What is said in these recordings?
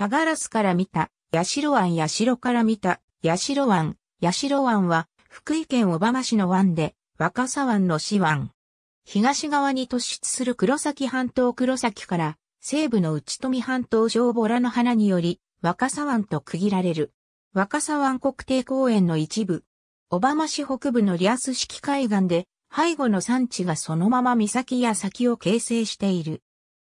タガラスから見た、ヤシロ湾ヤシロから見た、ヤシロ湾、ヤシロ湾は、福井県小浜市の湾で、若狭湾の市湾。東側に突出する黒崎半島黒崎から、西部の内富半島上ボラの花により、若狭湾と区切られる。若狭湾国定公園の一部。小浜市北部のリアス式海岸で、背後の産地がそのまま岬や先を形成している。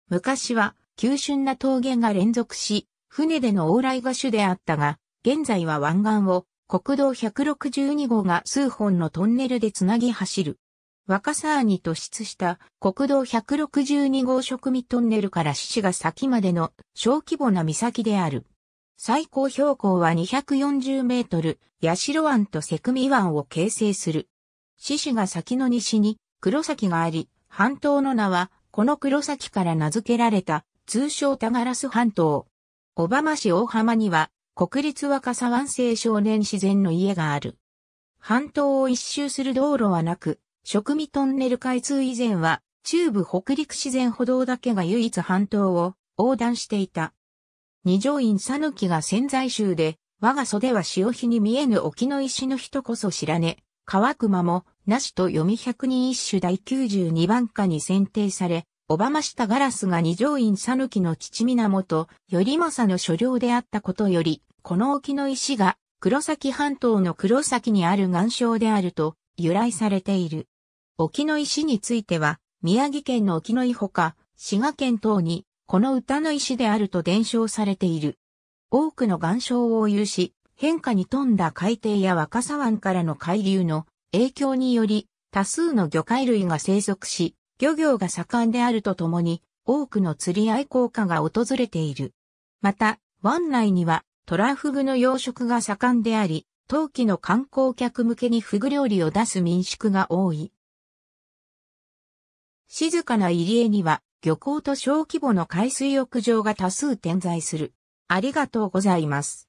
昔は、急峻な峠が連続し、船での往来が主であったが、現在は湾岸を国道162号が数本のトンネルでつなぎ走る。若沢に突出した国道162号職味トンネルから獅子が先までの小規模な岬である。最高標高は240メートル、八代湾とセクミ湾を形成する。獅子が先の西に黒崎があり、半島の名はこの黒崎から名付けられた通称タガラス半島。小浜市大浜には、国立若狭湾青少年自然の家がある。半島を一周する道路はなく、植味トンネル開通以前は、中部北陸自然歩道だけが唯一半島を横断していた。二条院さぬきが潜在州で、我が袖は潮干に見えぬ沖の石の人こそ知らね。川熊も、なしと読み百人一首第92番下に選定され、小浜下ガラスが二条院ぬきの父源、頼政の所領であったことより、この沖の石が黒崎半島の黒崎にある岩礁であると由来されている。沖の石については、宮城県の沖の井ほか、滋賀県等に、この歌の石であると伝承されている。多くの岩礁を有し、変化に富んだ海底や若狭湾からの海流の影響により、多数の魚介類が生息し、漁業が盛んであるとともに、多くの釣り愛好家が訪れている。また、湾内にはトラフグの養殖が盛んであり、冬季の観光客向けにフグ料理を出す民宿が多い。静かな入り江には漁港と小規模の海水浴場が多数点在する。ありがとうございます。